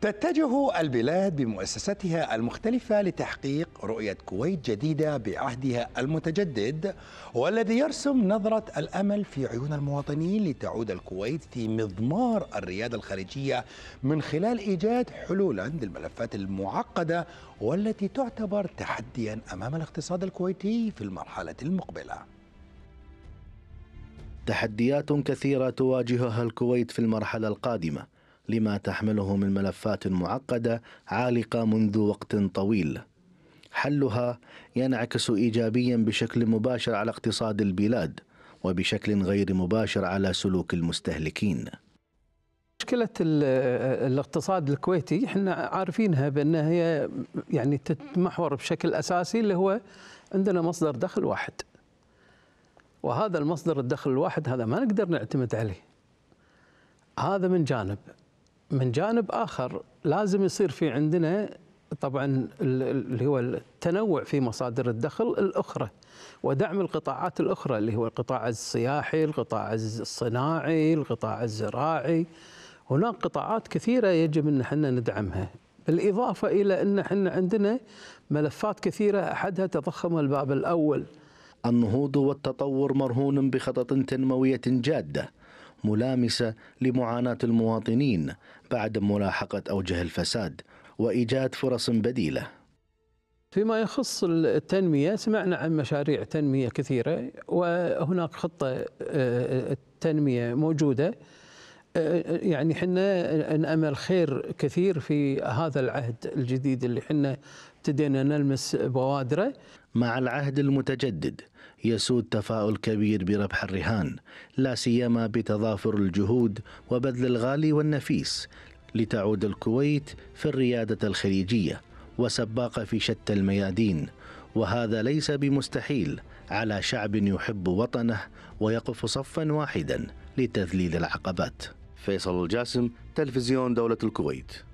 تتجه البلاد بمؤسساتها المختلفة لتحقيق رؤية كويت جديدة بعهدها المتجدد والذي يرسم نظرة الأمل في عيون المواطنين لتعود الكويت في مضمار الريادة الخارجية من خلال إيجاد حلولا للملفات المعقدة والتي تعتبر تحديا أمام الاقتصاد الكويتي في المرحلة المقبلة. تحديات كثيرة تواجهها الكويت في المرحلة القادمة. لما تحمله من ملفات معقده عالقه منذ وقت طويل حلها ينعكس ايجابيا بشكل مباشر على اقتصاد البلاد وبشكل غير مباشر على سلوك المستهلكين مشكلة الاقتصاد الكويتي احنا عارفينها بأنها هي يعني تتمحور بشكل أساسي اللي هو عندنا مصدر دخل واحد وهذا المصدر الدخل الواحد هذا ما نقدر نعتمد عليه هذا من جانب من جانب اخر لازم يصير في عندنا طبعا اللي هو التنوع في مصادر الدخل الاخرى ودعم القطاعات الاخرى اللي هو القطاع السياحي، القطاع الصناعي، القطاع الزراعي. هناك قطاعات كثيره يجب ان احنا ندعمها، بالاضافه الى ان احنا عندنا ملفات كثيره احدها تضخم الباب الاول. النهوض والتطور مرهون بخطط تنمويه جاده. ملامسة لمعاناة المواطنين بعد ملاحقة أوجه الفساد وإيجاد فرص بديلة فيما يخص التنمية سمعنا عن مشاريع تنمية كثيرة وهناك خطة آه، آه، تنمية موجودة يعني حنا نأمل خير كثير في هذا العهد الجديد اللي حنا ابتدينا نلمس بوادره مع العهد المتجدد يسود تفاؤل كبير بربح الرهان لا سيما بتضافر الجهود وبذل الغالي والنفيس لتعود الكويت في الرياده الخليجيه وسباقه في شتى الميادين وهذا ليس بمستحيل على شعب يحب وطنه ويقف صفا واحدا لتذليل العقبات فيصل الجاسم تلفزيون دولة الكويت